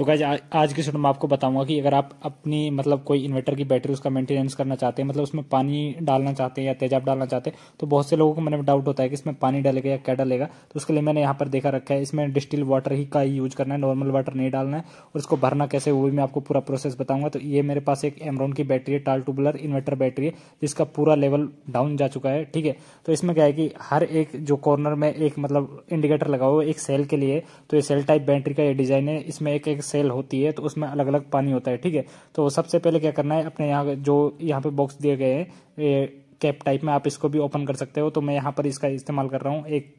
तो गाइज आज की शूट में आपको बताऊंगा कि अगर आप अपनी मतलब कोई इन्वर्टर की बैटरी उसका मेंटेनेंस करना चाहते हैं मतलब उसमें पानी डालना चाहते हैं या तेजाब डालना चाहते हैं तो बहुत से लोगों को मैंने डाउट होता है कि इसमें पानी डालेगा या क्या डालेगा तो उसके लिए मैंने यहाँ पर देखा रखा है इसमें डिस्टिल वाटर ही का यूज करना है नॉर्मल वाटर नहीं डालना है और इसको भरना कैसे वो भी मैं आपको पूरा प्रोसेस बताऊंगा तो ये मेरे पास एक एमरोन की बैटरी है टाल टूबुलर इन्वर्टर बैटरी है जिसका पूरा लेवल डाउन जा चुका है ठीक है तो इसमें क्या है कि हर एक जो कॉर्नर में एक मतलब इंडिकेटर लगा हुआ है एक सेल के लिए तो ये सेल टाइप बैटरी का ये डिजाइन है इसमें एक एक सेल होती है तो उसमें अलग अलग पानी होता है ठीक है तो सबसे पहले क्या करना है अपने यहाँ जो यहाँ पे बॉक्स दिए गए हैं कैप टाइप में आप इसको भी ओपन कर सकते हो तो मैं यहाँ पर इसका इस्तेमाल कर रहा हूँ एक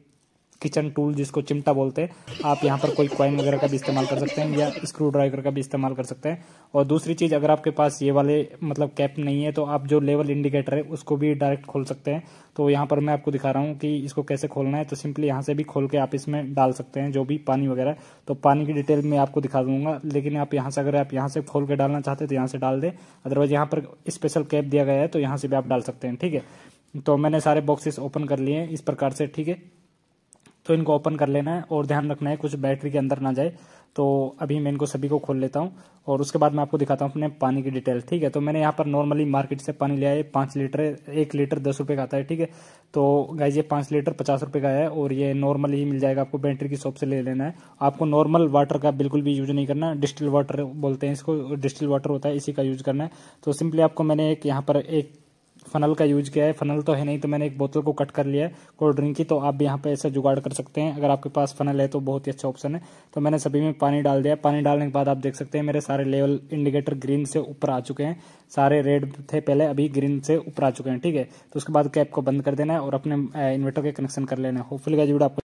किचन टूल जिसको चिमटा बोलते हैं आप यहाँ पर कोई क्वाइन वगैरह का भी इस्तेमाल कर सकते हैं या स्क्रू ड्राइवर का भी इस्तेमाल कर सकते हैं और दूसरी चीज़ अगर आपके पास ये वाले मतलब कैप नहीं है तो आप जो लेवल इंडिकेटर है उसको भी डायरेक्ट खोल सकते हैं तो यहाँ पर मैं आपको दिखा रहा हूँ कि इसको कैसे खोलना है तो सिंपली यहाँ से भी खोल के आप इसमें डाल सकते हैं जो भी पानी वगैरह तो पानी की डिटेल मैं आपको दिखा दूंगा लेकिन आप यहाँ से अगर आप यहाँ से खोल के डालना चाहते हैं तो यहाँ से डाल दें अदरवाइज यहाँ पर स्पेशल कैप दिया गया है तो यहाँ से भी आप डाल सकते हैं ठीक है तो मैंने सारे बॉक्सेस ओपन कर लिए हैं इस प्रकार से ठीक है तो इनको ओपन कर लेना है और ध्यान रखना है कुछ बैटरी के अंदर ना जाए तो अभी मैं इनको सभी को खोल लेता हूँ और उसके बाद मैं आपको दिखाता हूँ अपने पानी की डिटेल ठीक है तो मैंने यहाँ पर नॉर्मली मार्केट से पानी लिया है पाँच लीटर एक लीटर दस रुपये का आता है ठीक है तो गाइज ये पाँच लीटर पचास रुपये का है और ये नॉर्मल ही मिल जाएगा आपको बैटरी की शॉप से ले लेना है आपको नॉर्मल वाटर का बिल्कुल भी यूज नहीं करना डिस्टिल वाटर बोलते हैं इसको डिस्टिल वाटर होता है इसी का यूज करना है तो सिंपली आपको मैंने एक यहाँ पर एक फनल का यूज किया है फनल तो है नहीं तो मैंने एक बोतल को कट कर लिया है कोल्ड ड्रिंक की तो आप भी यहाँ पे ऐसा जुगाड़ कर सकते हैं अगर आपके पास फनल है तो बहुत ही अच्छा ऑप्शन है तो मैंने सभी में पानी डाल दिया पानी डालने के बाद आप देख सकते हैं मेरे सारे लेवल इंडिकेटर ग्रीन से ऊपर आ चुके हैं सारे रेड थे पहले अभी ग्रीन से ऊपर आ चुके हैं ठीक है तो उसके बाद कैप को बंद कर देना है और अपने इन्वर्टर के कनेक्शन कर लेना है होपफुल का जुड़ा